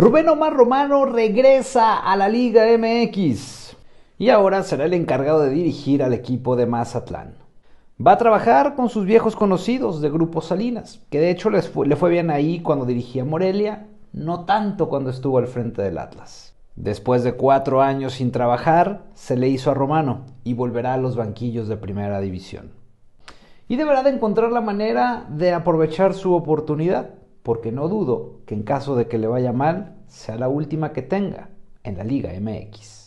Rubén Omar Romano regresa a la Liga MX y ahora será el encargado de dirigir al equipo de Mazatlán. Va a trabajar con sus viejos conocidos de Grupo Salinas, que de hecho le fue bien ahí cuando dirigía Morelia, no tanto cuando estuvo al frente del Atlas. Después de cuatro años sin trabajar, se le hizo a Romano y volverá a los banquillos de primera división. Y deberá de encontrar la manera de aprovechar su oportunidad porque no dudo que en caso de que le vaya mal, sea la última que tenga en la Liga MX.